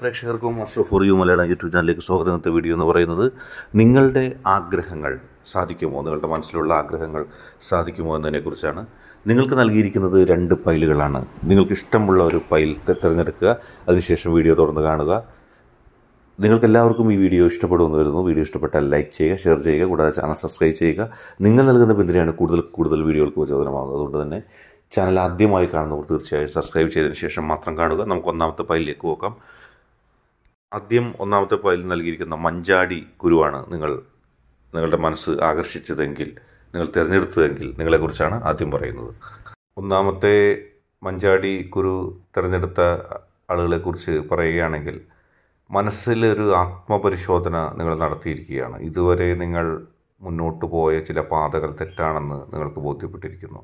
പ്രേക്ഷകർക്കും master for you Malayalam YouTube ചാനലിലേക്ക് സ്വാഗതം ഇന്നത്തെ വീഡിയോ എന്ന് പറയുന്നത് നിങ്ങളുടെ ആഗ്രഹങ്ങൾ സാധിക്കുമോ നിങ്ങളുടെ മനസ്സിലുള്ള ആഗ്രഹങ്ങൾ സാധിക്കുമോ എന്നതിനെക്കുറിച്ചാണ് നിങ്ങൾക്ക് നൽകിയിരിക്കുന്നത് രണ്ട് പൈലുകളാണ് നിങ്ങൾക്ക് ഇഷ്ടമുള്ള ഒരു പൈൽ തിരഞ്ഞെടുക്കുക അതിനുശേഷം വീഡിയോ തുറന്ന് കാണുക നിങ്ങൾക്ക് എല്ലാവർക്കും ഈ വീഡിയോ ഇഷ്ടപ്പെടുമെന്ന് വരുന്നു വീഡിയോ ഇഷ്ടപ്പെട്ടാൽ ലൈക്ക് ചെയ്യുക ഷെയർ ചെയ്യുക കൂടാതെ ചാനൽ സബ്സ്ക്രൈബ് ചെയ്യുക നിങ്ങൾ നൽകുന്ന പിന്തുണയാണ് കൂടുതൽ കൂടുതൽ വീഡിയോകൾക്ക് പ്രചോദനമാകുന്നത് അതുകൊണ്ട് തന്നെ ചാനൽ ആദ്യമായി കാണുന്നവർ തീർച്ചയായും സബ്സ്ക്രൈബ് ചെയ്തതിന് ശേഷം മാത്രം കാണുക നമുക്ക് ഒന്നാമത്തെ പൈലിലേക്ക് നോക്കാം ആദ്യം ഒന്നാമത്തെ പതിൽ നൽകിയിരിക്കുന്ന മഞ്ചാടി ഗുരുവാണ് നിങ്ങൾ നിങ്ങളുടെ മനസ്സ് ആകർഷിച്ചതെങ്കിൽ നിങ്ങൾ തിരഞ്ഞെടുത്തതെങ്കിൽ നിങ്ങളെക്കുറിച്ചാണ് ആദ്യം പറയുന്നത് ഒന്നാമത്തെ മഞ്ചാടി ഗുരു തിരഞ്ഞെടുത്ത ആളുകളെക്കുറിച്ച് പറയുകയാണെങ്കിൽ മനസ്സിലൊരു ആത്മപരിശോധന നിങ്ങൾ നടത്തിയിരിക്കുകയാണ് ഇതുവരെ നിങ്ങൾ മുന്നോട്ട് പോയ ചില പാതകൾ തെറ്റാണെന്ന് നിങ്ങൾക്ക് ബോധ്യപ്പെട്ടിരിക്കുന്നു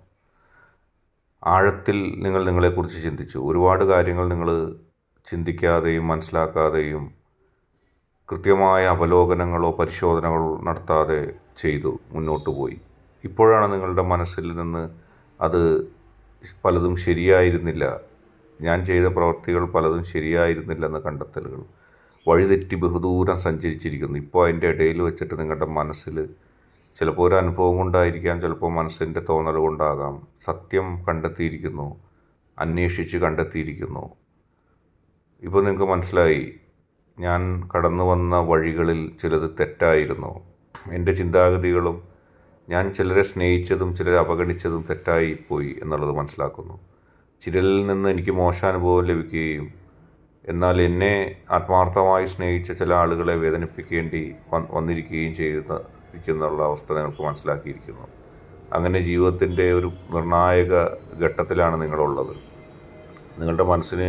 ആഴത്തിൽ നിങ്ങൾ നിങ്ങളെക്കുറിച്ച് ചിന്തിച്ചു ഒരുപാട് കാര്യങ്ങൾ നിങ്ങൾ ചിന്തിക്കാതെയും മനസ്സിലാക്കാതെയും കൃത്യമായ അവലോകനങ്ങളോ പരിശോധനകളോ നടത്താതെ ചെയ്തു മുന്നോട്ട് പോയി ഇപ്പോഴാണ് നിങ്ങളുടെ മനസ്സിൽ നിന്ന് അത് പലതും ശരിയായിരുന്നില്ല ഞാൻ ചെയ്ത പ്രവൃത്തികൾ പലതും എന്ന കണ്ടെത്തലുകൾ വഴിതെറ്റി ബഹുദൂരം സഞ്ചരിച്ചിരിക്കുന്നു ഇപ്പോൾ അതിൻ്റെ ഇടയിൽ വെച്ചിട്ട് നിങ്ങളുടെ മനസ്സിൽ ചിലപ്പോൾ ഒരു അനുഭവം കൊണ്ടായിരിക്കാം ചിലപ്പോൾ മനസ്സിൻ്റെ തോന്നൽ കൊണ്ടാകാം സത്യം കണ്ടെത്തിയിരിക്കുന്നു അന്വേഷിച്ച് കണ്ടെത്തിയിരിക്കുന്നു ഇപ്പോൾ നിങ്ങൾക്ക് മനസ്സിലായി ഞാൻ കടന്നു വന്ന വഴികളിൽ ചിലത് തെറ്റായിരുന്നു എൻ്റെ ചിന്താഗതികളും ഞാൻ ചിലരെ സ്നേഹിച്ചതും ചിലരെ അവഗണിച്ചതും തെറ്റായി പോയി എന്നുള്ളത് മനസ്സിലാക്കുന്നു ചിലരിൽ നിന്ന് എനിക്ക് മോശാനുഭവം ലഭിക്കുകയും എന്നാൽ എന്നെ ആത്മാർത്ഥമായി സ്നേഹിച്ച ചില ആളുകളെ വേദനിപ്പിക്കേണ്ടി വന്നിരിക്കുകയും ചെയ്യുന്ന ഇരിക്കുന്നുള്ള അവസ്ഥ നിങ്ങൾക്ക് മനസ്സിലാക്കിയിരിക്കുന്നു അങ്ങനെ ജീവിതത്തിൻ്റെ ഒരു നിർണായക ഘട്ടത്തിലാണ് നിങ്ങളുള്ളത് നിങ്ങളുടെ മനസ്സിന്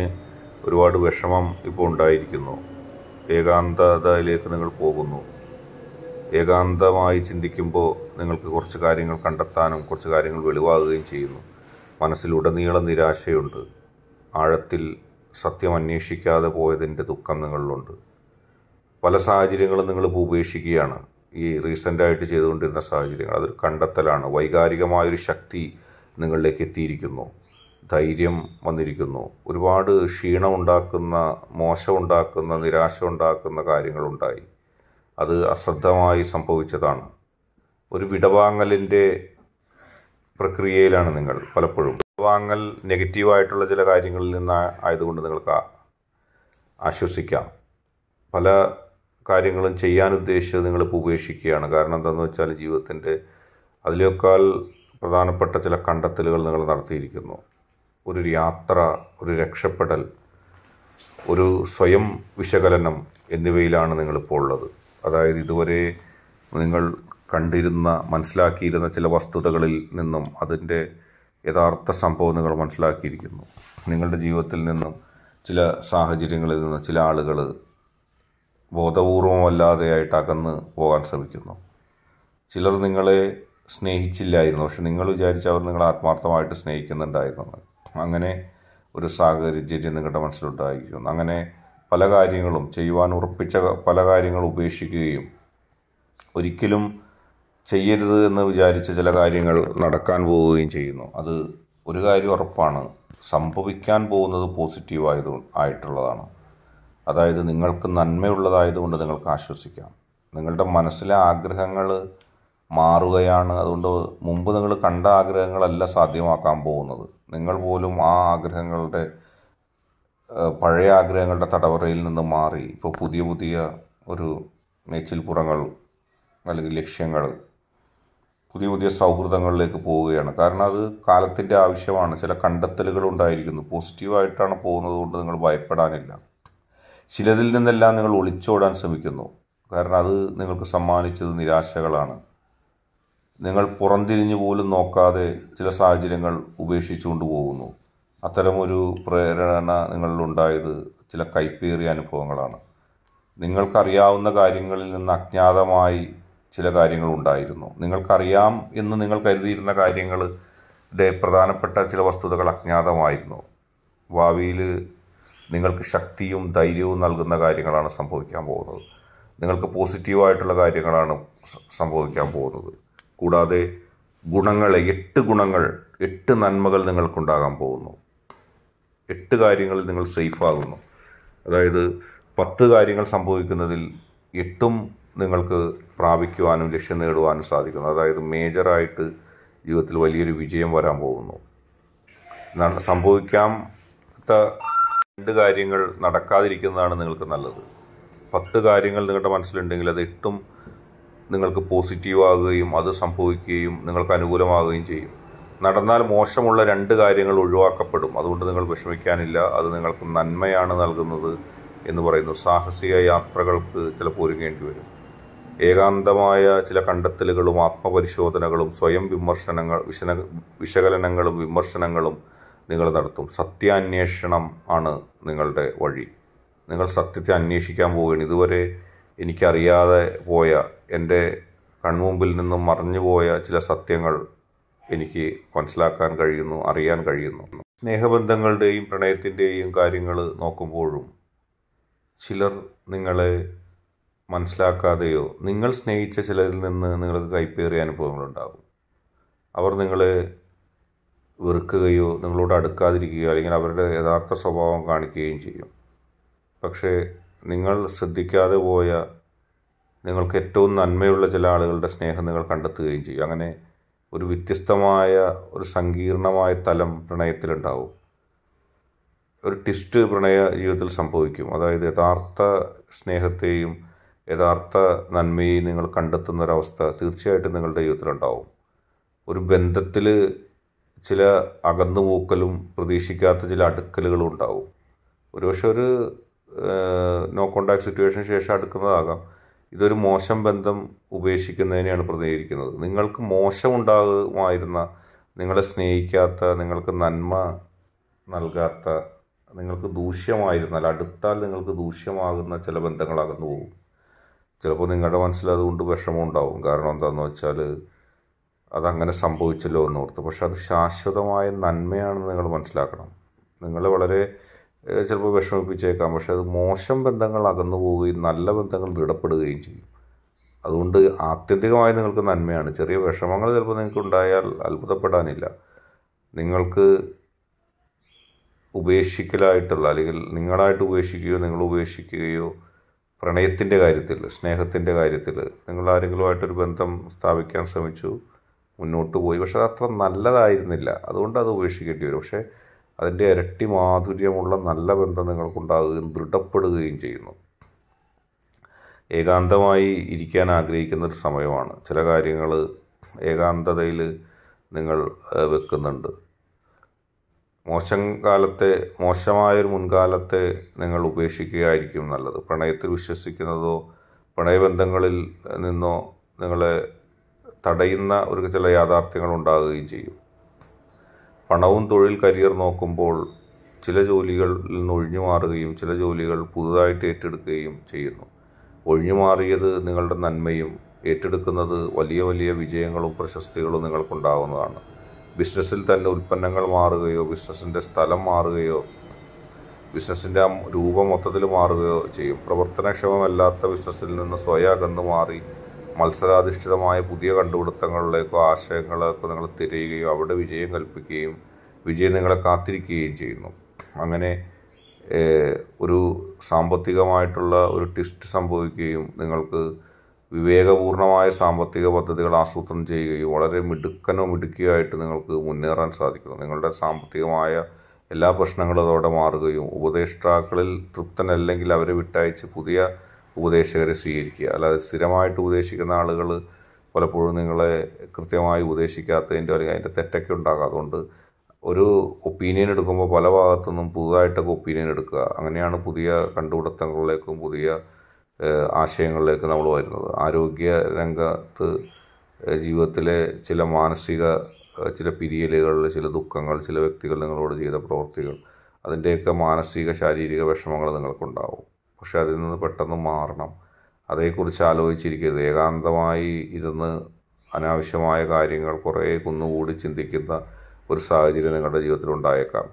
ഒരുപാട് വിഷമം ഇപ്പോൾ ഉണ്ടായിരിക്കുന്നു ഏകാന്തതയിലേക്ക് നിങ്ങൾ പോകുന്നു ഏകാന്തമായി ചിന്തിക്കുമ്പോൾ നിങ്ങൾക്ക് കുറച്ച് കാര്യങ്ങൾ കണ്ടെത്താനും കുറച്ച് കാര്യങ്ങൾ വെളിവാകുകയും ചെയ്യുന്നു മനസ്സിലുടനീളം നിരാശയുണ്ട് ആഴത്തിൽ സത്യം അന്വേഷിക്കാതെ പോയതിൻ്റെ ദുഃഖം നിങ്ങളിലുണ്ട് പല സാഹചര്യങ്ങളും നിങ്ങളിപ്പോൾ ഉപേക്ഷിക്കുകയാണ് ഈ റീസെൻ്റായിട്ട് ചെയ്തുകൊണ്ടിരുന്ന സാഹചര്യങ്ങൾ അതൊരു കണ്ടെത്തലാണ് വൈകാരികമായൊരു ശക്തി നിങ്ങളിലേക്ക് എത്തിയിരിക്കുന്നു ധൈര്യം വന്നിരിക്കുന്നു ഒരുപാട് ക്ഷീണമുണ്ടാക്കുന്ന മോശമുണ്ടാക്കുന്ന നിരാശ ഉണ്ടാക്കുന്ന കാര്യങ്ങളുണ്ടായി അത് അശ്രദ്ധമായി സംഭവിച്ചതാണ് ഒരു വിടവാങ്ങലിൻ്റെ പ്രക്രിയയിലാണ് നിങ്ങൾ പലപ്പോഴും വിടവാങ്ങൽ നെഗറ്റീവായിട്ടുള്ള ചില കാര്യങ്ങളിൽ നിന്ന് ആയതുകൊണ്ട് നിങ്ങൾക്ക് ആശ്വസിക്കാം പല കാര്യങ്ങളും ചെയ്യാൻ ഉദ്ദേശിച്ചത് നിങ്ങളിപ്പോൾ ഉപേക്ഷിക്കുകയാണ് കാരണം എന്താണെന്ന് വെച്ചാൽ ജീവിതത്തിൻ്റെ അതിലേക്കാൾ പ്രധാനപ്പെട്ട ചില കണ്ടെത്തലുകൾ നിങ്ങൾ നടത്തിയിരിക്കുന്നു ഒരു യാത്ര ഒരു രക്ഷപ്പെടൽ ഒരു സ്വയം വിശകലനം എന്നിവയിലാണ് നിങ്ങളിപ്പോൾ ഉള്ളത് അതായത് ഇതുവരെ നിങ്ങൾ കണ്ടിരുന്ന മനസ്സിലാക്കിയിരുന്ന ചില വസ്തുതകളിൽ നിന്നും അതിൻ്റെ യഥാർത്ഥ സംഭവം നിങ്ങൾ മനസ്സിലാക്കിയിരിക്കുന്നു നിങ്ങളുടെ ജീവിതത്തിൽ നിന്നും ചില സാഹചര്യങ്ങളിൽ നിന്നും ചില ആളുകൾ ബോധപൂർവമല്ലാതെയായിട്ട് അകന്ന് പോകാൻ ശ്രമിക്കുന്നു ചിലർ നിങ്ങളെ സ്നേഹിച്ചില്ലായിരുന്നു പക്ഷെ നിങ്ങൾ വിചാരിച്ചവർ അവർ നിങ്ങളെ ആത്മാർത്ഥമായിട്ട് സ്നേഹിക്കുന്നുണ്ടായിരുന്നു അങ്ങനെ ഒരു സാഹചര്യം നിങ്ങളുടെ മനസ്സിലുണ്ടായിരിക്കും അങ്ങനെ പല കാര്യങ്ങളും ചെയ്യുവാൻ ഉറപ്പിച്ച പല കാര്യങ്ങളും ഉപേക്ഷിക്കുകയും ഒരിക്കലും ചെയ്യരുത് എന്ന് വിചാരിച്ച ചില കാര്യങ്ങൾ നടക്കാൻ പോവുകയും ചെയ്യുന്നു അത് ഒരു കാര്യം ഉറപ്പാണ് സംഭവിക്കാൻ പോകുന്നത് പോസിറ്റീവായത് ആയിട്ടുള്ളതാണ് അതായത് നിങ്ങൾക്ക് നന്മയുള്ളതായതുകൊണ്ട് നിങ്ങൾക്ക് ആശ്വസിക്കാം നിങ്ങളുടെ മനസ്സിലെ ആഗ്രഹങ്ങൾ മാറുകയാണ് അതുകൊണ്ട് മുമ്പ് നിങ്ങൾ കണ്ട ആഗ്രഹങ്ങളല്ല സാധ്യമാക്കാൻ പോകുന്നത് നിങ്ങൾ പോലും ആ ആഗ്രഹങ്ങളുടെ പഴയ ആഗ്രഹങ്ങളുടെ തടവറയിൽ നിന്ന് മാറി ഇപ്പോൾ പുതിയ പുതിയ ഒരു മേച്ചിൽപ്പുറങ്ങൾ അല്ലെങ്കിൽ ലക്ഷ്യങ്ങൾ പുതിയ പുതിയ സൗഹൃദങ്ങളിലേക്ക് പോവുകയാണ് കാരണം അത് കാലത്തിൻ്റെ ആവശ്യമാണ് ചില കണ്ടെത്തലുകൾ ഉണ്ടായിരിക്കുന്നു പോസിറ്റീവായിട്ടാണ് പോകുന്നത് കൊണ്ട് നിങ്ങൾ ഭയപ്പെടാനില്ല ചിലതിൽ നിന്നെല്ലാം നിങ്ങൾ ഒളിച്ചോടാൻ ശ്രമിക്കുന്നു കാരണം അത് നിങ്ങൾക്ക് സമ്മാനിച്ചത് നിരാശകളാണ് നിങ്ങൾ പുറംതിരിഞ്ഞു പോലും നോക്കാതെ ചില സാഹചര്യങ്ങൾ ഉപേക്ഷിച്ചുകൊണ്ട് പോകുന്നു അത്തരമൊരു പ്രേരണ നിങ്ങളിലുണ്ടായത് ചില കൈപ്പേറിയ അനുഭവങ്ങളാണ് നിങ്ങൾക്കറിയാവുന്ന കാര്യങ്ങളിൽ നിന്ന് അജ്ഞാതമായി ചില കാര്യങ്ങൾ ഉണ്ടായിരുന്നു നിങ്ങൾക്കറിയാം എന്ന് നിങ്ങൾ കരുതിയിരുന്ന കാര്യങ്ങളുടെ പ്രധാനപ്പെട്ട ചില വസ്തുതകൾ അജ്ഞാതമായിരുന്നു ഭാവിയിൽ നിങ്ങൾക്ക് ശക്തിയും ധൈര്യവും നൽകുന്ന കാര്യങ്ങളാണ് സംഭവിക്കാൻ പോകുന്നത് നിങ്ങൾക്ക് പോസിറ്റീവായിട്ടുള്ള കാര്യങ്ങളാണ് സംഭവിക്കാൻ പോകുന്നത് കൂടാതെ ഗുണങ്ങൾ എട്ട് ഗുണങ്ങൾ എട്ട് നന്മകൾ നിങ്ങൾക്കുണ്ടാകാൻ പോകുന്നു എട്ട് കാര്യങ്ങളിൽ നിങ്ങൾ സേഫാകുന്നു അതായത് പത്ത് കാര്യങ്ങൾ സംഭവിക്കുന്നതിൽ എട്ടും നിങ്ങൾക്ക് പ്രാപിക്കുവാനും ലക്ഷ്യം നേടുവാനും സാധിക്കുന്നു അതായത് മേജറായിട്ട് ജീവിതത്തിൽ വലിയൊരു വിജയം വരാൻ പോകുന്നു സംഭവിക്കാം രണ്ട് കാര്യങ്ങൾ നടക്കാതിരിക്കുന്നതാണ് നിങ്ങൾക്ക് നല്ലത് പത്ത് കാര്യങ്ങൾ നിങ്ങളുടെ മനസ്സിലുണ്ടെങ്കിൽ അത് എട്ടും നിങ്ങൾക്ക് പോസിറ്റീവ് ആകുകയും അത് സംഭവിക്കുകയും നിങ്ങൾക്ക് അനുകൂലമാകുകയും ചെയ്യും നടന്നാൽ മോശമുള്ള രണ്ട് കാര്യങ്ങൾ ഒഴിവാക്കപ്പെടും അതുകൊണ്ട് നിങ്ങൾ വിഷമിക്കാനില്ല അത് നിങ്ങൾക്ക് നന്മയാണ് നൽകുന്നത് എന്ന് പറയുന്നു സാഹസിക യാത്രകൾക്ക് ചിലപ്പോൾ ഒരുങ്ങേണ്ടി വരും ഏകാന്തമായ ചില കണ്ടെത്തലുകളും ആത്മപരിശോധനകളും സ്വയം വിമർശനങ്ങൾ വിശന വിശകലനങ്ങളും വിമർശനങ്ങളും നിങ്ങൾ നടത്തും സത്യാന്വേഷണം ആണ് നിങ്ങളുടെ വഴി നിങ്ങൾ സത്യത്തെ അന്വേഷിക്കാൻ പോവുകയാണ് ഇതുവരെ എനിക്കറിയാതെ പോയ എൻ്റെ കൺമുമ്പിൽ നിന്നും മറിഞ്ഞു പോയ ചില സത്യങ്ങൾ എനിക്ക് മനസ്സിലാക്കാൻ കഴിയുന്നു അറിയാൻ കഴിയുന്നു സ്നേഹബന്ധങ്ങളുടെയും പ്രണയത്തിൻ്റെയും കാര്യങ്ങൾ നോക്കുമ്പോഴും ചിലർ നിങ്ങളെ മനസ്സിലാക്കാതെയോ നിങ്ങൾ സ്നേഹിച്ച ചിലരിൽ നിന്ന് നിങ്ങൾക്ക് കൈപ്പേറിയ അനുഭവങ്ങളുണ്ടാകും അവർ നിങ്ങളെ വെറുക്കുകയോ നിങ്ങളോട് അടുക്കാതിരിക്കുകയോ അല്ലെങ്കിൽ അവരുടെ യഥാർത്ഥ സ്വഭാവം കാണിക്കുകയും ചെയ്യും പക്ഷേ നിങ്ങൾ ശ്രദ്ധിക്കാതെ പോയ നിങ്ങൾക്ക് ഏറ്റവും നന്മയുള്ള ചില ആളുകളുടെ സ്നേഹം നിങ്ങൾ കണ്ടെത്തുകയും ചെയ്യും അങ്ങനെ ഒരു വ്യത്യസ്തമായ ഒരു സങ്കീർണമായ തലം പ്രണയത്തിലുണ്ടാവും ഒരു ട്വിസ്റ്റ് പ്രണയ ജീവിതത്തിൽ സംഭവിക്കും അതായത് യഥാർത്ഥ സ്നേഹത്തെയും യഥാർത്ഥ നന്മയും നിങ്ങൾ കണ്ടെത്തുന്ന ഒരവസ്ഥ തീർച്ചയായിട്ടും നിങ്ങളുടെ ജീവിതത്തിലുണ്ടാവും ഒരു ബന്ധത്തിൽ ചില അകന്നുപോക്കലും പ്രതീക്ഷിക്കാത്ത ചില അടുക്കലുകളും ഉണ്ടാവും ഒരുപക്ഷെ ഒരു നോ കോണ്ടാക്ട് സിറ്റുവേഷൻ ശേഷം അടുക്കുന്നതാകാം ഇതൊരു മോശം ബന്ധം ഉപേക്ഷിക്കുന്നതിനെയാണ് പ്രതികരിക്കുന്നത് നിങ്ങൾക്ക് മോശമുണ്ടാകുമായിരുന്ന നിങ്ങളെ സ്നേഹിക്കാത്ത നിങ്ങൾക്ക് നന്മ നൽകാത്ത നിങ്ങൾക്ക് ദൂഷ്യമായിരുന്നാൽ അടുത്താൽ നിങ്ങൾക്ക് ദൂഷ്യമാകുന്ന ചില ബന്ധങ്ങൾ പോകും ചിലപ്പോൾ നിങ്ങളുടെ മനസ്സിൽ അതുകൊണ്ട് വിഷമം ഉണ്ടാവും കാരണം എന്താണെന്ന് വെച്ചാൽ അതങ്ങനെ സംഭവിച്ചല്ലോ എന്നോർത്ത് പക്ഷെ അത് ശാശ്വതമായ നന്മയാണെന്ന് നിങ്ങൾ മനസ്സിലാക്കണം നിങ്ങൾ വളരെ ചിലപ്പോൾ വിഷമിപ്പിച്ചേക്കാം പക്ഷേ അത് മോശം ബന്ധങ്ങൾ അകന്നു പോവുകയും നല്ല ബന്ധങ്ങൾ ദൃഢപ്പെടുകയും ചെയ്യും അതുകൊണ്ട് ആത്യന്തികമായി നിങ്ങൾക്ക് നന്മയാണ് ചെറിയ വിഷമങ്ങൾ ചിലപ്പോൾ നിങ്ങൾക്ക് ഉണ്ടായാൽ അത്ഭുതപ്പെടാനില്ല നിങ്ങൾക്ക് ഉപേക്ഷിക്കലായിട്ടുള്ള അല്ലെങ്കിൽ നിങ്ങളായിട്ട് ഉപേക്ഷിക്കുകയോ നിങ്ങൾ ഉപേക്ഷിക്കുകയോ പ്രണയത്തിൻ്റെ കാര്യത്തിൽ സ്നേഹത്തിൻ്റെ കാര്യത്തിൽ നിങ്ങൾ ആരെങ്കിലുമായിട്ടൊരു ബന്ധം സ്ഥാപിക്കാൻ ശ്രമിച്ചു മുന്നോട്ട് പോയി പക്ഷെ അത് അത്ര നല്ലതായിരുന്നില്ല അതുകൊണ്ട് അത് ഉപേക്ഷിക്കേണ്ടി വരും പക്ഷേ അതിൻ്റെ ഇരട്ടി മാധുര്യമുള്ള നല്ല ബന്ധം നിങ്ങൾക്കുണ്ടാകുകയും ദൃഢപ്പെടുകയും ചെയ്യുന്നു ഏകാന്തമായി ഇരിക്കാൻ ആഗ്രഹിക്കുന്ന ഒരു സമയമാണ് ചില കാര്യങ്ങൾ ഏകാന്തതയിൽ നിങ്ങൾ വെക്കുന്നുണ്ട് മോശം കാലത്തെ മോശമായൊരു മുൻകാലത്തെ നിങ്ങൾ ഉപേക്ഷിക്കുകയായിരിക്കും നല്ലത് പ്രണയത്തിൽ വിശ്വസിക്കുന്നതോ പ്രണയബന്ധങ്ങളിൽ നിന്നോ നിങ്ങളെ തടയുന്ന ഒരു ചില യാഥാർത്ഥ്യങ്ങൾ ഉണ്ടാകുകയും ചെയ്യും പണവും തൊഴിൽ കരിയർ നോക്കുമ്പോൾ ചില ജോലികളിൽ നിന്ന് ഒഴിഞ്ഞു മാറുകയും ചില ജോലികൾ പുതുതായിട്ട് ഏറ്റെടുക്കുകയും ചെയ്യുന്നു ഒഴിഞ്ഞു മാറിയത് നിങ്ങളുടെ നന്മയും ഏറ്റെടുക്കുന്നത് വലിയ വലിയ വിജയങ്ങളും പ്രശസ്തികളും നിങ്ങൾക്കുണ്ടാകുന്നതാണ് ബിസിനസ്സിൽ തന്നെ ഉൽപ്പന്നങ്ങൾ മാറുകയോ ബിസിനസ്സിൻ്റെ സ്ഥലം മാറുകയോ ബിസിനസ്സിൻ്റെ രൂപം മൊത്തത്തിൽ മാറുകയോ ചെയ്യും പ്രവർത്തനക്ഷമമല്ലാത്ത ബിസിനസ്സിൽ നിന്ന് സ്വയം അകന്നു മാറി മത്സരാധിഷ്ഠിതമായ പുതിയ കണ്ടുപിടുത്തങ്ങളിലേക്കോ ആശയങ്ങളിലേക്കോ നിങ്ങൾ തിരയുകയും അവിടെ വിജയം കൽപ്പിക്കുകയും വിജയം നിങ്ങളെ കാത്തിരിക്കുകയും ചെയ്യുന്നു അങ്ങനെ ഒരു സാമ്പത്തികമായിട്ടുള്ള ഒരു ട്വിസ്റ്റ് സംഭവിക്കുകയും നിങ്ങൾക്ക് വിവേകപൂർണമായ സാമ്പത്തിക പദ്ധതികൾ ആസൂത്രണം ചെയ്യുകയും വളരെ മിടുക്കനോ മിടുക്കിയായിട്ട് നിങ്ങൾക്ക് മുന്നേറാൻ സാധിക്കുന്നു നിങ്ങളുടെ സാമ്പത്തികമായ എല്ലാ പ്രശ്നങ്ങളും അതോടെ മാറുകയും ഉപദേഷ്ടാക്കളിൽ തൃപ്തനല്ലെങ്കിൽ അവരെ വിട്ടയച്ച് പുതിയ ഉപദേശകരെ സ്വീകരിക്കുക അല്ലാതെ സ്ഥിരമായിട്ട് ഉപദേശിക്കുന്ന ആളുകൾ പലപ്പോഴും നിങ്ങളെ കൃത്യമായി ഉപദേശിക്കാത്തതിൻ്റെ അല്ലെങ്കിൽ അതിൻ്റെ തെറ്റൊക്കെ ഉണ്ടാകും അതുകൊണ്ട് ഒരു ഒപ്പീനിയൻ എടുക്കുമ്പോൾ പല ഭാഗത്തുനിന്നും പുതുതായിട്ടൊക്കെ ഒപ്പീനിയൻ എടുക്കുക അങ്ങനെയാണ് പുതിയ കണ്ടുപിടുത്തങ്ങളിലേക്കും പുതിയ ആശയങ്ങളിലേക്ക് നമ്മൾ വരുന്നത് ആരോഗ്യ രംഗത്ത് ജീവിതത്തിലെ ചില മാനസിക ചില പിരിയലുകൾ ചില ദുഃഖങ്ങൾ ചില വ്യക്തികൾ നിങ്ങളോട് ചെയ്ത പ്രവൃത്തികൾ അതിൻ്റെയൊക്കെ മാനസിക ശാരീരിക വിഷമങ്ങൾ നിങ്ങൾക്കുണ്ടാവും പക്ഷെ അതിൽ നിന്ന് പെട്ടെന്ന് മാറണം അതേക്കുറിച്ച് ആലോചിച്ചിരിക്കരുത് ഏകാന്തമായി ഇരുന്ന് അനാവശ്യമായ കാര്യങ്ങൾ കുറേ കുന്നുകൂടി ചിന്തിക്കുന്ന ഒരു സാഹചര്യം നിങ്ങളുടെ ജീവിതത്തിൽ ഉണ്ടായേക്കാം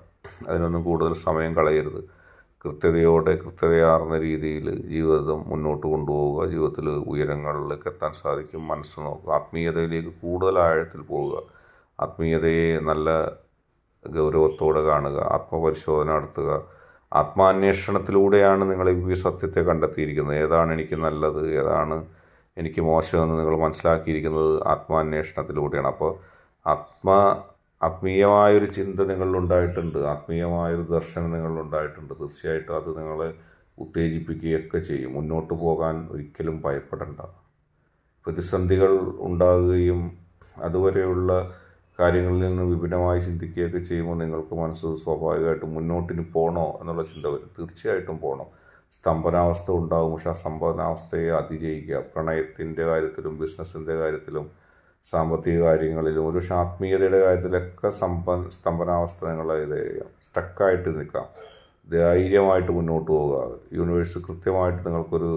അതിനൊന്നും കൂടുതൽ സമയം കളയരുത് കൃത്യതയോടെ കൃത്യതയാർന്ന രീതിയിൽ ജീവിതം മുന്നോട്ട് കൊണ്ടുപോവുക ജീവിതത്തിൽ ഉയരങ്ങളിലേക്ക് എത്താൻ സാധിക്കും മനസ്സ് നോക്കുക ആത്മീയതയിലേക്ക് കൂടുതൽ ആഴത്തിൽ പോവുക ആത്മീയതയെ നല്ല ഗൗരവത്തോടെ കാണുക ആത്മപരിശോധന നടത്തുക ആത്മാന്വേഷണത്തിലൂടെയാണ് നിങ്ങൾ ഈ സത്യത്തെ കണ്ടെത്തിയിരിക്കുന്നത് ഏതാണ് എനിക്ക് നല്ലത് ഏതാണ് എനിക്ക് മോശമെന്ന് നിങ്ങൾ മനസ്സിലാക്കിയിരിക്കുന്നത് ആത്മാന്വേഷണത്തിലൂടെയാണ് അപ്പോൾ ആത്മാ ആത്മീയമായൊരു ചിന്ത നിങ്ങളിലുണ്ടായിട്ടുണ്ട് ആത്മീയമായൊരു ദർശനം നിങ്ങളിലുണ്ടായിട്ടുണ്ട് തീർച്ചയായിട്ടും അത് നിങ്ങളെ ഉത്തേജിപ്പിക്കുകയൊക്കെ ചെയ്യും മുന്നോട്ട് പോകാൻ ഒരിക്കലും ഭയപ്പെടേണ്ട പ്രതിസന്ധികൾ ഉണ്ടാകുകയും അതുവരെയുള്ള കാര്യങ്ങളിൽ നിന്ന് വിഭിന്നമായി ചിന്തിക്കുകയൊക്കെ ചെയ്യുമ്പോൾ നിങ്ങൾക്ക് മനസ്സ് സ്വാഭാവികമായിട്ടും മുന്നോട്ടിന് പോകണോ എന്നുള്ള ചിന്ത വരും തീർച്ചയായിട്ടും പോകണം സ്തംഭനാവസ്ഥ ഉണ്ടാകും പക്ഷേ ആ സ്തംഭനാവസ്ഥയെ അതിജയിക്കുക പ്രണയത്തിൻ്റെ കാര്യത്തിലും ബിസിനസ്സിൻ്റെ കാര്യത്തിലും സാമ്പത്തിക കാര്യങ്ങളിലും ഒരു ആത്മീയതയുടെ കാര്യത്തിലൊക്കെ സമ്പൻ സ്തംഭനാവസ്ഥ നിങ്ങളെ ഇത് സ്റ്റക്കായിട്ട് നിൽക്കാം ധൈര്യമായിട്ട് മുന്നോട്ട് പോവുക യൂണിവേഴ്സ് കൃത്യമായിട്ട് നിങ്ങൾക്കൊരു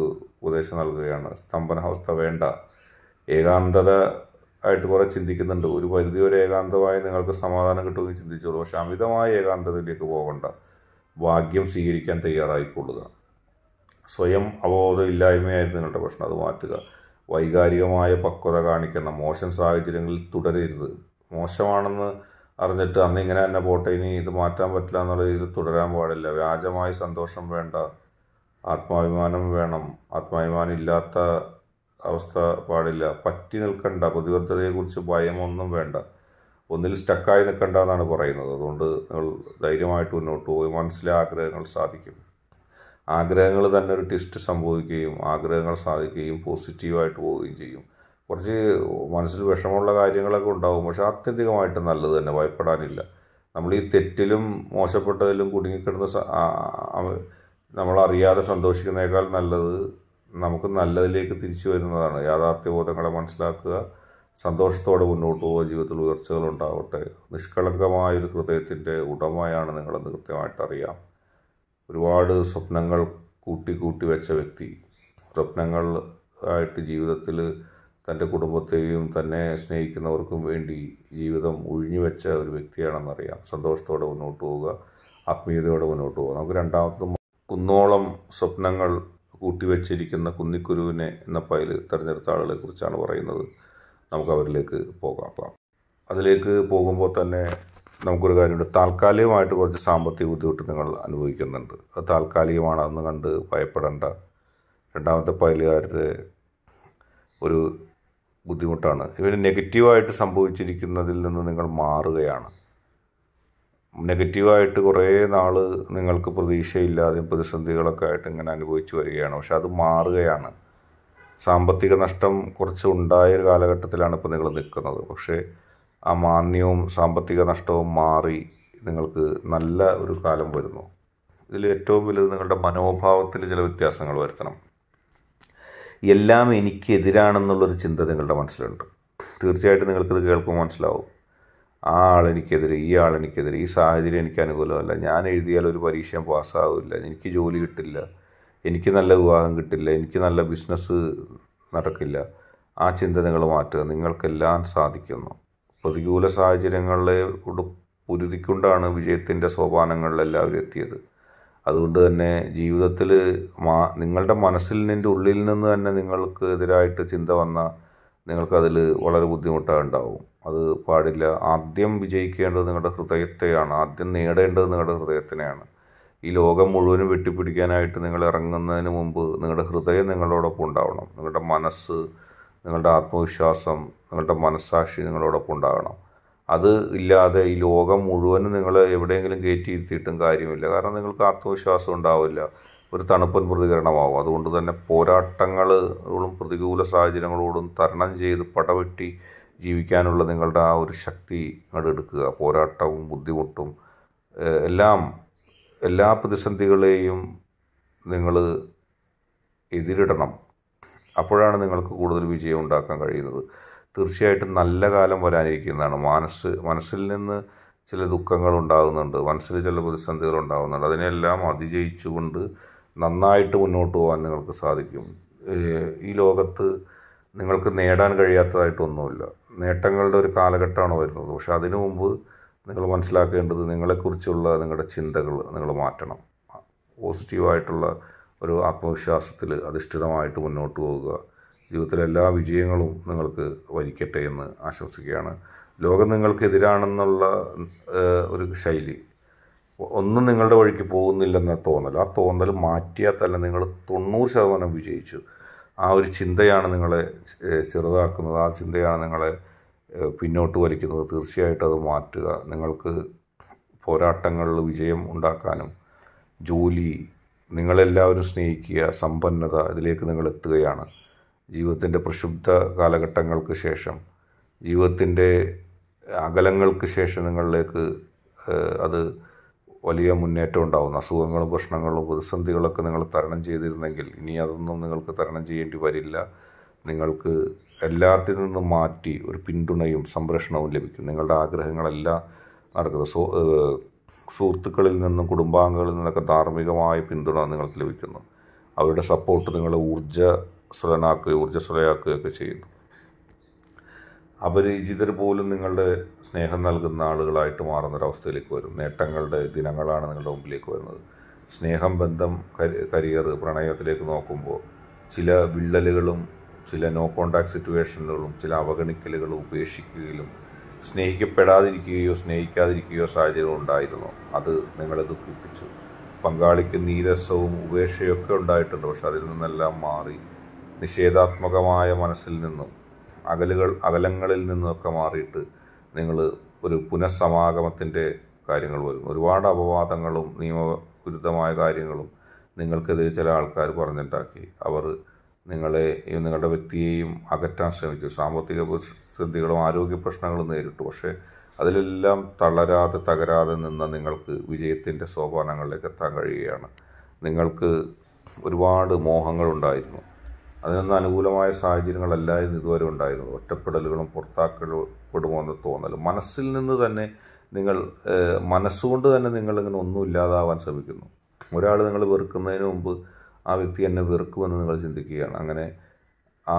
ഉപദേശം നൽകുകയാണ് സ്തംഭനാവസ്ഥ വേണ്ട ഏകാന്തത ആയിട്ട് കുറെ ചിന്തിക്കുന്നുണ്ട് ഒരു പരിധി വരെ ഏകാന്തമായി നിങ്ങൾക്ക് സമാധാനം കിട്ടുമെന്ന് ചിന്തിച്ചോളൂ പക്ഷെ അമിതമായ ഏകാന്തതയിലേക്ക് പോകണ്ട ഭാഗ്യം സ്വീകരിക്കാൻ തയ്യാറായിക്കൊള്ളുക സ്വയം ഇല്ലായ്മയായിരുന്നു നിങ്ങളുടെ പ്രശ്നം അത് മാറ്റുക വൈകാരികമായ പക്വത കാണിക്കണം മോശം സാഹചര്യങ്ങളിൽ തുടരരുത് മോശമാണെന്ന് അറിഞ്ഞിട്ട് അന്ന് ഇങ്ങനെ തന്നെ പോട്ടെ ഇനി ഇത് മാറ്റാൻ പറ്റില്ല എന്നുള്ള രീതിയിൽ തുടരാൻ പാടില്ല വ്യാജമായ സന്തോഷം വേണ്ട ആത്മാഭിമാനം വേണം ആത്മാഭിമാനം ഇല്ലാത്ത അവസ്ഥ പാടില്ല പറ്റി നിൽക്കണ്ട പ്രതിബദ്ധതയെക്കുറിച്ച് ഭയമൊന്നും വേണ്ട ഒന്നിൽ സ്റ്റക്കായി നിൽക്കണ്ട എന്നാണ് പറയുന്നത് അതുകൊണ്ട് നിങ്ങൾ ധൈര്യമായിട്ട് മുന്നോട്ട് പോയി മനസ്സിലെ ആഗ്രഹങ്ങൾ സാധിക്കും ആഗ്രഹങ്ങൾ തന്നെ ഒരു ടെസ്റ്റ് സംഭവിക്കുകയും ആഗ്രഹങ്ങൾ സാധിക്കുകയും പോസിറ്റീവായിട്ട് പോവുകയും ചെയ്യും കുറച്ച് മനസ്സിൽ വിഷമമുള്ള കാര്യങ്ങളൊക്കെ ഉണ്ടാവും പക്ഷെ ആത്യന്തികമായിട്ട് നല്ലത് തന്നെ ഭയപ്പെടാനില്ല നമ്മൾ ഈ തെറ്റിലും മോശപ്പെട്ടതിലും കുടുങ്ങിക്കിടന്ന് നമ്മൾ അറിയാതെ സന്തോഷിക്കുന്നേക്കാൾ നല്ലത് നമുക്ക് നല്ലതിലേക്ക് തിരിച്ചു വരുന്നതാണ് യാഥാർത്ഥ്യബോധങ്ങളെ മനസ്സിലാക്കുക സന്തോഷത്തോടെ മുന്നോട്ട് പോകുക ജീവിതത്തിൽ ഉയർച്ചകൾ ഉണ്ടാവട്ടെ നിഷ്കളങ്കമായൊരു ഹൃദയത്തിൻ്റെ ഉടമയാണ് നിങ്ങളെന്ന് കൃത്യമായിട്ട് അറിയാം ഒരുപാട് സ്വപ്നങ്ങൾ കൂട്ടി കൂട്ടി വെച്ച വ്യക്തി സ്വപ്നങ്ങൾ ആയിട്ട് ജീവിതത്തിൽ തൻ്റെ കുടുംബത്തെയും തന്നെ സ്നേഹിക്കുന്നവർക്കും വേണ്ടി ജീവിതം ഒഴിഞ്ഞു വെച്ച ഒരു വ്യക്തിയാണെന്നറിയാം സന്തോഷത്തോടെ മുന്നോട്ട് പോവുക ആത്മീയതയോടെ മുന്നോട്ട് പോവുക നമുക്ക് രണ്ടാമത്തത് കുന്നോളം സ്വപ്നങ്ങൾ കൂട്ടിവെച്ചിരിക്കുന്ന കുന്നിക്കുരുവിനെ എന്ന പൈൽ തെരഞ്ഞെടുത്ത ആളുകളെ കുറിച്ചാണ് പറയുന്നത് നമുക്ക് അവരിലേക്ക് പോകാം അതിലേക്ക് പോകുമ്പോൾ തന്നെ നമുക്കൊരു കാര്യമുണ്ട് താൽക്കാലികമായിട്ട് കുറച്ച് സാമ്പത്തിക ബുദ്ധിമുട്ട് നിങ്ങൾ അനുഭവിക്കുന്നുണ്ട് അത് താൽക്കാലികമാണെന്ന് കണ്ട് ഭയപ്പെടേണ്ട രണ്ടാമത്തെ പൈലുകാരുടെ ഒരു ബുദ്ധിമുട്ടാണ് ഇവർ നെഗറ്റീവായിട്ട് സംഭവിച്ചിരിക്കുന്നതിൽ നിന്ന് നിങ്ങൾ മാറുകയാണ് നെഗറ്റീവായിട്ട് കുറേ നാൾ നിങ്ങൾക്ക് പ്രതീക്ഷയില്ലാതെ പ്രതിസന്ധികളൊക്കെ ആയിട്ട് ഇങ്ങനെ അനുഭവിച്ചു വരികയാണ് പക്ഷെ അത് മാറുകയാണ് സാമ്പത്തിക നഷ്ടം കുറച്ച് ഉണ്ടായ ഒരു കാലഘട്ടത്തിലാണ് ഇപ്പോൾ നിങ്ങൾ നിൽക്കുന്നത് പക്ഷേ ആ മാന്യവും സാമ്പത്തിക നഷ്ടവും മാറി നിങ്ങൾക്ക് നല്ല ഒരു കാലം വരുന്നു ഇതിൽ ഏറ്റവും വലുത് നിങ്ങളുടെ മനോഭാവത്തിൽ ചില വ്യത്യാസങ്ങൾ വരുത്തണം എല്ലാം എനിക്കെതിരാണെന്നുള്ളൊരു ചിന്ത നിങ്ങളുടെ മനസ്സിലുണ്ട് തീർച്ചയായിട്ടും നിങ്ങൾക്കിത് കേൾക്കുമ്പോൾ മനസ്സിലാവും ആ ആളെനിക്കെതിരെ ഈ ആളെനിക്കെതിരെ ഈ സാഹചര്യം എനിക്ക് അനുകൂലമല്ല ഞാൻ എഴുതിയാൽ ഒരു പരീക്ഷ പാസ്സാവില്ല എനിക്ക് ജോലി കിട്ടില്ല എനിക്ക് നല്ല വിവാഹം കിട്ടില്ല എനിക്ക് നല്ല ബിസിനസ് നടക്കില്ല ആ ചിന്തനകൾ മാറ്റുക നിങ്ങൾക്കെല്ലാം സാധിക്കുന്നു പ്രതികൂല സാഹചര്യങ്ങളോട് പുരുതിക്കൊണ്ടാണ് വിജയത്തിൻ്റെ സോപാനങ്ങളിലെല്ലാവരും എത്തിയത് അതുകൊണ്ട് തന്നെ ജീവിതത്തിൽ മാ നിങ്ങളുടെ മനസ്സിൽ നിൻ്റെ ഉള്ളിൽ നിന്ന് തന്നെ നിങ്ങൾക്ക് എതിരായിട്ട് ചിന്ത വന്ന നിങ്ങൾക്കതിൽ വളരെ ബുദ്ധിമുട്ടുണ്ടാവും അത് പാടില്ല ആദ്യം വിജയിക്കേണ്ടത് നിങ്ങളുടെ ഹൃദയത്തെയാണ് ആദ്യം നേടേണ്ടത് നിങ്ങളുടെ ഹൃദയത്തിനെയാണ് ഈ ലോകം മുഴുവനും വെട്ടിപ്പിടിക്കാനായിട്ട് നിങ്ങൾ ഇറങ്ങുന്നതിന് മുമ്പ് നിങ്ങളുടെ ഹൃദയം നിങ്ങളോടൊപ്പം ഉണ്ടാവണം നിങ്ങളുടെ മനസ്സ് നിങ്ങളുടെ ആത്മവിശ്വാസം നിങ്ങളുടെ മനസ്സാക്ഷി നിങ്ങളോടൊപ്പം ഉണ്ടാകണം അത് ഇല്ലാതെ ഈ ലോകം മുഴുവനും നിങ്ങൾ എവിടെയെങ്കിലും കയറ്റിയിരുത്തിയിട്ടും കാര്യമില്ല കാരണം നിങ്ങൾക്ക് ആത്മവിശ്വാസം ഉണ്ടാവില്ല ഒരു തണുപ്പൻ പ്രതികരണമാവും അതുകൊണ്ട് തന്നെ പോരാട്ടങ്ങളോടും പ്രതികൂല സാഹചര്യങ്ങളോടും തരണം ചെയ്ത് പടവെട്ടി ജീവിക്കാനുള്ള നിങ്ങളുടെ ആ ഒരു ശക്തി എടുക്കുക പോരാട്ടവും ബുദ്ധിമുട്ടും എല്ലാം എല്ലാ പ്രതിസന്ധികളെയും നിങ്ങൾ എതിരിടണം അപ്പോഴാണ് നിങ്ങൾക്ക് കൂടുതൽ വിജയം ഉണ്ടാക്കാൻ കഴിയുന്നത് തീർച്ചയായിട്ടും നല്ല കാലം വരാനിരിക്കുന്നതാണ് മനസ്സ് മനസ്സിൽ നിന്ന് ചില ദുഃഖങ്ങൾ ഉണ്ടാകുന്നുണ്ട് മനസ്സിൽ ചില പ്രതിസന്ധികൾ ഉണ്ടാകുന്നുണ്ട് അതിനെല്ലാം അതിജയിച്ചുകൊണ്ട് നന്നായിട്ട് മുന്നോട്ട് പോകാൻ നിങ്ങൾക്ക് സാധിക്കും ഈ ലോകത്ത് നിങ്ങൾക്ക് നേടാൻ കഴിയാത്തതായിട്ടൊന്നുമില്ല നേട്ടങ്ങളുടെ ഒരു കാലഘട്ടമാണ് വരുന്നത് പക്ഷേ അതിനു മുമ്പ് നിങ്ങൾ മനസ്സിലാക്കേണ്ടത് നിങ്ങളെക്കുറിച്ചുള്ള നിങ്ങളുടെ ചിന്തകൾ നിങ്ങൾ മാറ്റണം പോസിറ്റീവായിട്ടുള്ള ഒരു ആത്മവിശ്വാസത്തിൽ അധിഷ്ഠിതമായിട്ട് മുന്നോട്ട് പോവുക ജീവിതത്തിലെ എല്ലാ വിജയങ്ങളും നിങ്ങൾക്ക് വരിക്കട്ടെ എന്ന് ആശംസിക്കുകയാണ് ലോകം നിങ്ങൾക്കെതിരാണെന്നുള്ള ഒരു ശൈലി ഒന്നും നിങ്ങളുടെ വഴിക്ക് പോകുന്നില്ലെന്ന തോന്നൽ ആ തോന്നൽ മാറ്റിയാൽ തന്നെ നിങ്ങൾ തൊണ്ണൂറ് ശതമാനം വിജയിച്ചു ആ ഒരു ചിന്തയാണ് നിങ്ങളെ ചെറുതാക്കുന്നത് ആ ചിന്തയാണ് നിങ്ങളെ പിന്നോട്ട് വലിക്കുന്നത് തീർച്ചയായിട്ടും അത് മാറ്റുക നിങ്ങൾക്ക് പോരാട്ടങ്ങളിൽ വിജയം ഉണ്ടാക്കാനും ജോലി നിങ്ങളെല്ലാവരും സ്നേഹിക്കുക സമ്പന്നത ഇതിലേക്ക് നിങ്ങൾ എത്തുകയാണ് ജീവിതത്തിൻ്റെ പ്രക്ഷുബ്ധ കാലഘട്ടങ്ങൾക്ക് ശേഷം ജീവിതത്തിൻ്റെ അകലങ്ങൾക്ക് ശേഷം നിങ്ങളിലേക്ക് അത് വലിയ മുന്നേറ്റം ഉണ്ടാവും അസുഖങ്ങളും പ്രശ്നങ്ങളും പ്രതിസന്ധികളൊക്കെ നിങ്ങൾ തരണം ചെയ്തിരുന്നെങ്കിൽ ഇനി അതൊന്നും നിങ്ങൾക്ക് തരണം ചെയ്യേണ്ടി വരില്ല നിങ്ങൾക്ക് എല്ലാത്തിൽ നിന്നും മാറ്റി ഒരു പിന്തുണയും സംരക്ഷണവും ലഭിക്കും നിങ്ങളുടെ ആഗ്രഹങ്ങളെല്ലാം നടക്കുന്നത് സോ സുഹൃത്തുക്കളിൽ നിന്നും കുടുംബാംഗങ്ങളിൽ നിന്നൊക്കെ ധാർമ്മികമായ പിന്തുണ നിങ്ങൾക്ക് ലഭിക്കുന്നു അവരുടെ സപ്പോർട്ട് നിങ്ങൾ ഊർജ്ജസ്വലനാക്കുകയും ഊർജ്ജസ്വലയാക്കുകയൊക്കെ ചെയ്യുന്നു അപരിചിതർ പോലും നിങ്ങളുടെ സ്നേഹം നൽകുന്ന ആളുകളായിട്ട് മാറുന്നൊരവസ്ഥയിലേക്ക് വരും നേട്ടങ്ങളുടെ ദിനങ്ങളാണ് നിങ്ങളുടെ മുമ്പിലേക്ക് വരുന്നത് സ്നേഹം ബന്ധം കരിയർ പ്രണയത്തിലേക്ക് നോക്കുമ്പോൾ ചില വിള്ളലുകളും ചില നോ കോണ്ടാക്ട് സിറ്റുവേഷനുകളും ചില അവഗണിക്കലുകളും ഉപേക്ഷിക്കുകയും സ്നേഹിക്കപ്പെടാതിരിക്കുകയോ സ്നേഹിക്കാതിരിക്കുകയോ സാഹചര്യം ഉണ്ടായിരുന്നു അത് നിങ്ങളെ ദുഃഖിപ്പിച്ചു പങ്കാളിക്ക് നീരസവും ഉപേക്ഷയൊക്കെ ഉണ്ടായിട്ടുണ്ട് പക്ഷെ അതിൽ നിന്നെല്ലാം മാറി നിഷേധാത്മകമായ മനസ്സിൽ നിന്നും അകലുകൾ അകലങ്ങളിൽ നിന്നൊക്കെ മാറിയിട്ട് നിങ്ങൾ ഒരു പുനഃസമാഗമത്തിൻ്റെ കാര്യങ്ങൾ വരുന്നു ഒരുപാട് അപവാദങ്ങളും നിയമവിരുദ്ധമായ കാര്യങ്ങളും നിങ്ങൾക്കെതിരെ ചില ആൾക്കാർ പറഞ്ഞിട്ടാക്കി അവർ നിങ്ങളെ നിങ്ങളുടെ വ്യക്തിയെയും അകറ്റാൻ ശ്രമിച്ചു സാമ്പത്തിക പ്രതിസന്ധികളും ആരോഗ്യ പ്രശ്നങ്ങളും നേരിട്ടു പക്ഷേ അതിലെല്ലാം തളരാതെ തകരാതെ നിന്ന് നിങ്ങൾക്ക് വിജയത്തിൻ്റെ സോപാനങ്ങളിലേക്ക് എത്താൻ കഴിയുകയാണ് നിങ്ങൾക്ക് ഒരുപാട് മോഹങ്ങളുണ്ടായിരുന്നു അതിനൊന്നും അനുകൂലമായ സാഹചര്യങ്ങളല്ലായിരുന്നു ഇതുവരെ ഉണ്ടായിരുന്നത് ഒറ്റപ്പെടലുകളും എന്ന് തോന്നൽ മനസ്സിൽ നിന്ന് തന്നെ നിങ്ങൾ മനസ്സുകൊണ്ട് തന്നെ നിങ്ങളിങ്ങനെ ഒന്നും ഇല്ലാതാവാൻ ശ്രമിക്കുന്നു ഒരാൾ നിങ്ങൾ വെറുക്കുന്നതിന് മുമ്പ് ആ വ്യക്തി എന്നെ വെറുക്കുമെന്ന് നിങ്ങൾ ചിന്തിക്കുകയാണ് അങ്ങനെ ആ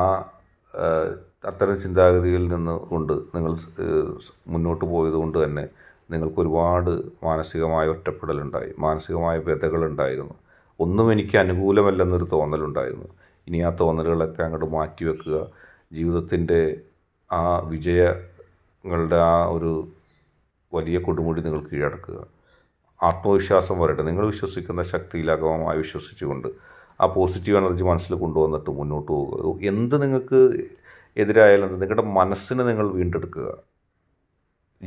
അത്തരം ചിന്താഗതിയിൽ നിന്ന് കൊണ്ട് നിങ്ങൾ മുന്നോട്ട് പോയതുകൊണ്ട് തന്നെ നിങ്ങൾക്ക് ഒരുപാട് മാനസികമായ ഒറ്റപ്പെടലുണ്ടായി മാനസികമായ വ്യതകളുണ്ടായിരുന്നു ഒന്നും എനിക്ക് അനുകൂലമല്ലെന്നൊരു തോന്നലുണ്ടായിരുന്നു ഇനി ആ തോന്നലുകളൊക്കെ അങ്ങോട്ട് മാറ്റി വെക്കുക ജീവിതത്തിൻ്റെ ആ വിജയങ്ങളുടെ ആ ഒരു വലിയ കൊടുമുടി നിങ്ങൾ കീഴടക്കുക ആത്മവിശ്വാസം വരട്ടെ നിങ്ങൾ വിശ്വസിക്കുന്ന ശക്തിയിൽ വിശ്വസിച്ചുകൊണ്ട് ആ പോസിറ്റീവ് എനർജി മനസ്സിൽ കൊണ്ടുവന്നിട്ട് മുന്നോട്ട് പോകുക എന്ത് നിങ്ങൾക്ക് എതിരായാലും നിങ്ങളുടെ മനസ്സിനെ നിങ്ങൾ വീണ്ടെടുക്കുക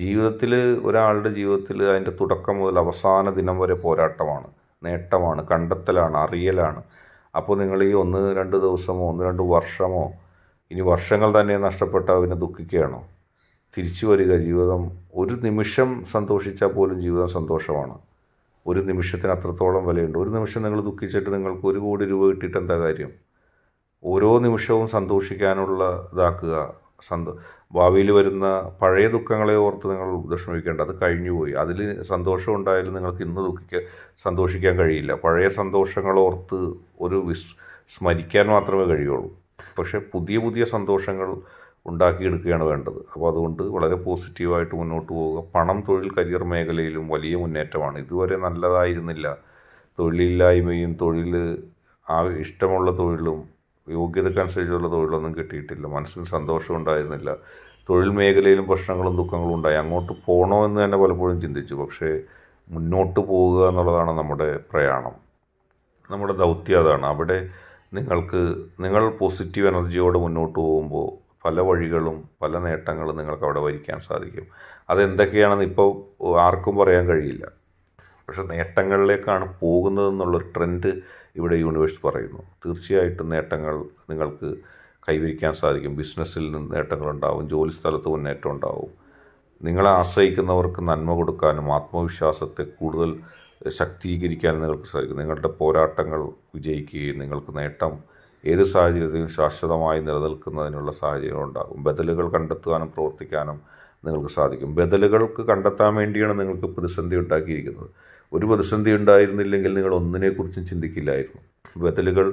ജീവിതത്തിൽ ഒരാളുടെ ജീവിതത്തിൽ അതിൻ്റെ തുടക്കം മുതൽ അവസാന ദിനം വരെ പോരാട്ടമാണ് നേട്ടമാണ് കണ്ടെത്തലാണ് അറിയലാണ് അപ്പോൾ നിങ്ങൾ ഈ ഒന്ന് രണ്ട് ദിവസമോ ഒന്ന് രണ്ട് വർഷമോ ഇനി വർഷങ്ങൾ തന്നെ നഷ്ടപ്പെട്ട പിന്നെ ദുഃഖിക്കുകയാണോ തിരിച്ചു വരിക ജീവിതം ഒരു നിമിഷം സന്തോഷിച്ചാൽ പോലും ജീവിതം സന്തോഷമാണ് ഒരു നിമിഷത്തിന് അത്രത്തോളം വിലയുണ്ട് ഒരു നിമിഷം നിങ്ങൾ ദുഃഖിച്ചിട്ട് നിങ്ങൾക്ക് ഒരു കോടി രൂപ കിട്ടിയിട്ട് എന്താ കാര്യം ഓരോ നിമിഷവും സന്തോഷിക്കാനുള്ള ഇതാക്കുക സന്ത ഭാവിയിൽ വരുന്ന പഴയ ദുഃഖങ്ങളെ ഓർത്ത് നിങ്ങൾ വിഷമിക്കേണ്ട അത് കഴിഞ്ഞുപോയി അതിൽ സന്തോഷം ഉണ്ടായാലും നിങ്ങൾക്ക് ഇന്ന് ദുഃഖിക്കാൻ സന്തോഷിക്കാൻ കഴിയില്ല പഴയ സന്തോഷങ്ങൾ ഓർത്ത് ഒരു വിസ് സ്മരിക്കാൻ മാത്രമേ കഴിയുള്ളൂ പക്ഷേ പുതിയ പുതിയ സന്തോഷങ്ങൾ ഉണ്ടാക്കിയെടുക്കുകയാണ് വേണ്ടത് അപ്പോൾ അതുകൊണ്ട് വളരെ പോസിറ്റീവായിട്ട് മുന്നോട്ട് പോവുക പണം തൊഴിൽ കരിയർ മേഖലയിലും വലിയ മുന്നേറ്റമാണ് ഇതുവരെ നല്ലതായിരുന്നില്ല തൊഴിലില്ലായ്മയും തൊഴിൽ ആ ഇഷ്ടമുള്ള തൊഴിലും യോഗ്യതക്കനുസരിച്ചുള്ള തൊഴിലൊന്നും കിട്ടിയിട്ടില്ല മനസ്സിന് സന്തോഷം ഉണ്ടായിരുന്നില്ല തൊഴിൽ മേഖലയിലും പ്രശ്നങ്ങളും ദുഃഖങ്ങളും ഉണ്ടായി അങ്ങോട്ട് പോകണോ എന്ന് തന്നെ പലപ്പോഴും ചിന്തിച്ചു പക്ഷേ മുന്നോട്ട് പോവുക എന്നുള്ളതാണ് നമ്മുടെ പ്രയാണം നമ്മുടെ ദൗത്യം അതാണ് അവിടെ നിങ്ങൾക്ക് നിങ്ങൾ പോസിറ്റീവ് എനർജിയോട് മുന്നോട്ട് പോകുമ്പോൾ പല വഴികളും പല നേട്ടങ്ങളും നിങ്ങൾക്ക് അവിടെ വരിക്കാൻ സാധിക്കും അതെന്തൊക്കെയാണെന്ന് ഇപ്പോൾ ആർക്കും പറയാൻ കഴിയില്ല പക്ഷെ നേട്ടങ്ങളിലേക്കാണ് പോകുന്നതെന്നുള്ളൊരു ട്രെൻഡ് ഇവിടെ യൂണിവേഴ്സ് പറയുന്നു തീർച്ചയായിട്ടും നേട്ടങ്ങൾ നിങ്ങൾക്ക് കൈവരിക്കാൻ സാധിക്കും ബിസിനസ്സിൽ നിന്ന് നേട്ടങ്ങളുണ്ടാവും ജോലി സ്ഥലത്ത് മുന്നേറ്റം ഉണ്ടാവും നിങ്ങളെ ആശ്രയിക്കുന്നവർക്ക് നന്മ കൊടുക്കാനും ആത്മവിശ്വാസത്തെ കൂടുതൽ ശക്തീകരിക്കാനും നിങ്ങൾക്ക് സാധിക്കും നിങ്ങളുടെ പോരാട്ടങ്ങൾ വിജയിക്കുകയും നിങ്ങൾക്ക് നേട്ടം ഏത് സാഹചര്യത്തിലും ശാശ്വതമായി നിലനിൽക്കുന്നതിനുള്ള സാഹചര്യം ഉണ്ടാകും ബദലുകൾ കണ്ടെത്താനും പ്രവർത്തിക്കാനും നിങ്ങൾക്ക് സാധിക്കും ബദലുകൾക്ക് കണ്ടെത്താൻ വേണ്ടിയാണ് നിങ്ങൾക്ക് പ്രതിസന്ധി ഉണ്ടാക്കിയിരിക്കുന്നത് ഒരു പ്രതിസന്ധി ഉണ്ടായിരുന്നില്ലെങ്കിൽ നിങ്ങൾ ഒന്നിനെക്കുറിച്ചും ചിന്തിക്കില്ലായിരുന്നു ബദലുകൾ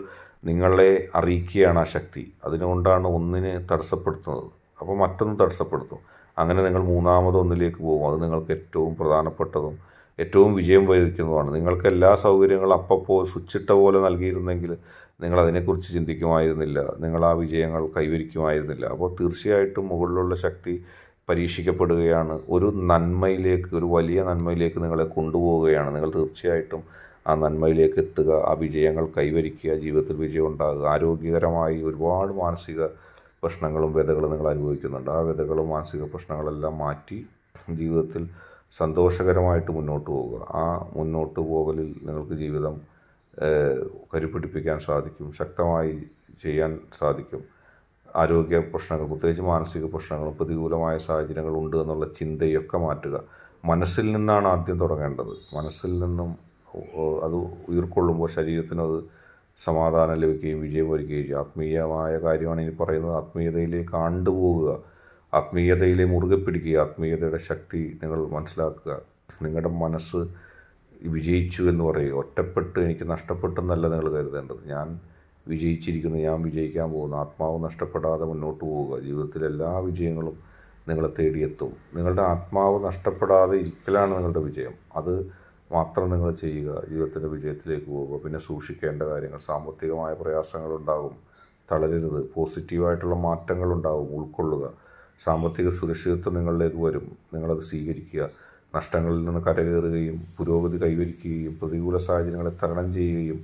നിങ്ങളെ അറിയിക്കുകയാണ് ആ ശക്തി അതിനുകൊണ്ടാണ് ഒന്നിനെ തടസ്സപ്പെടുത്തുന്നത് അപ്പോൾ മറ്റൊന്ന് തടസ്സപ്പെടുത്തും അങ്ങനെ നിങ്ങൾ മൂന്നാമതൊന്നിലേക്ക് പോകും അത് നിങ്ങൾക്ക് ഏറ്റവും പ്രധാനപ്പെട്ടതും ഏറ്റവും വിജയം വഹിക്കുന്നതുമാണ് നിങ്ങൾക്ക് എല്ലാ സൗകര്യങ്ങളും അപ്പപ്പോൾ സ്വിച്ചിട്ട പോലെ നൽകിയിരുന്നെങ്കിൽ നിങ്ങൾ അതിനെക്കുറിച്ച് ചിന്തിക്കുമായിരുന്നില്ല നിങ്ങൾ ആ വിജയങ്ങൾ കൈവരിക്കുമായിരുന്നില്ല അപ്പോൾ തീർച്ചയായിട്ടും മുകളിലുള്ള ശക്തി പരീക്ഷിക്കപ്പെടുകയാണ് ഒരു നന്മയിലേക്ക് ഒരു വലിയ നന്മയിലേക്ക് നിങ്ങളെ കൊണ്ടുപോവുകയാണ് നിങ്ങൾ തീർച്ചയായിട്ടും ആ നന്മയിലേക്ക് എത്തുക ആ വിജയങ്ങൾ കൈവരിക്കുക ജീവിതത്തിൽ വിജയം ഉണ്ടാകുക ആരോഗ്യകരമായി ഒരുപാട് മാനസിക പ്രശ്നങ്ങളും വ്യതകളും നിങ്ങൾ അനുഭവിക്കുന്നുണ്ട് ആ വ്യതകളും മാനസിക പ്രശ്നങ്ങളെല്ലാം മാറ്റി ജീവിതത്തിൽ സന്തോഷകരമായിട്ട് മുന്നോട്ട് പോവുക ആ മുന്നോട്ട് പോകലിൽ നിങ്ങൾക്ക് ജീവിതം കരുപിടിപ്പിക്കാൻ സാധിക്കും ശക്തമായി ചെയ്യാൻ സാധിക്കും ആരോഗ്യ പ്രശ്നങ്ങൾ പ്രത്യേകിച്ച് മാനസിക പ്രശ്നങ്ങൾ പ്രതികൂലമായ സാഹചര്യങ്ങൾ ഉണ്ട് എന്നുള്ള ചിന്തയൊക്കെ മാറ്റുക മനസ്സിൽ നിന്നാണ് ആദ്യം തുടങ്ങേണ്ടത് മനസ്സിൽ നിന്നും അത് ഉയർക്കൊള്ളുമ്പോൾ ശരീരത്തിന് അത് സമാധാനം ലഭിക്കുകയും വിജയം ഒരുക്കുകയും ചെയ്യും ആത്മീയമായ കാര്യമാണ് ഇനി പറയുന്നത് ആത്മീയതയിലേക്ക് ആണ്ടുപോകുക ആത്മീയതയിലെ മുറുകെ പിടിക്കുക ആത്മീയതയുടെ ശക്തി നിങ്ങൾ മനസ്സിലാക്കുക നിങ്ങളുടെ മനസ്സ് വിജയിച്ചു എന്ന് പറയുക ഒറ്റപ്പെട്ട് എനിക്ക് നഷ്ടപ്പെട്ടെന്നല്ല നിങ്ങൾ കരുതേണ്ടത് ഞാൻ വിജയിച്ചിരിക്കുന്ന ഞാൻ വിജയിക്കാൻ പോകുന്നു ആത്മാവ് നഷ്ടപ്പെടാതെ മുന്നോട്ട് പോവുക ജീവിതത്തിലെ എല്ലാ വിജയങ്ങളും നിങ്ങളെ തേടിയെത്തും നിങ്ങളുടെ ആത്മാവ് നഷ്ടപ്പെടാതെ ഇരിക്കലാണ് നിങ്ങളുടെ വിജയം അത് മാത്രം നിങ്ങൾ ചെയ്യുക ജീവിതത്തിൻ്റെ വിജയത്തിലേക്ക് പോവുക പിന്നെ സൂക്ഷിക്കേണ്ട കാര്യങ്ങൾ സാമ്പത്തികമായ പ്രയാസങ്ങളുണ്ടാകും തളരരുത് പോസിറ്റീവായിട്ടുള്ള മാറ്റങ്ങളുണ്ടാകും ഉൾക്കൊള്ളുക സാമ്പത്തിക സുരക്ഷിതത്വം നിങ്ങളിലേക്ക് വരും നിങ്ങളത് സ്വീകരിക്കുക നഷ്ടങ്ങളിൽ നിന്ന് കരകയറുകയും പുരോഗതി കൈവരിക്കുകയും പ്രതികൂല സാഹചര്യങ്ങളെ തരണം ചെയ്യുകയും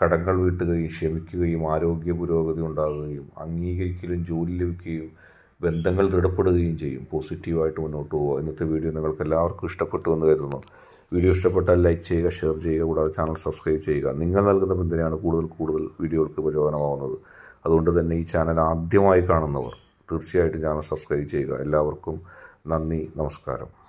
കടങ്ങൾ വീട്ടുകയും ക്ഷമിക്കുകയും ആരോഗ്യ പുരോഗതി ഉണ്ടാകുകയും അംഗീകരിക്കലും ജോലി ലഭിക്കുകയും ബന്ധങ്ങൾ ദൃഢപ്പെടുകയും ചെയ്യും പോസിറ്റീവായിട്ട് മുന്നോട്ട് പോകുക ഇന്നത്തെ വീഡിയോ നിങ്ങൾക്ക് എല്ലാവർക്കും ഇഷ്ടപ്പെട്ടു എന്ന് കരുതുന്നു വീഡിയോ ഇഷ്ടപ്പെട്ടാൽ ലൈക്ക് ചെയ്യുക ഷെയർ ചെയ്യുക കൂടാതെ ചാനൽ സബ്സ്ക്രൈബ് ചെയ്യുക നിങ്ങൾ നൽകുന്ന പിന്തുണയാണ് കൂടുതൽ കൂടുതൽ വീഡിയോകൾക്ക് പ്രചോദനമാകുന്നത് അതുകൊണ്ട് തന്നെ ഈ ചാനൽ ആദ്യമായി കാണുന്നവർ തീർച്ചയായിട്ടും ചാനൽ സബ്സ്ക്രൈബ് ചെയ്യുക എല്ലാവർക്കും നന്ദി നമസ്കാരം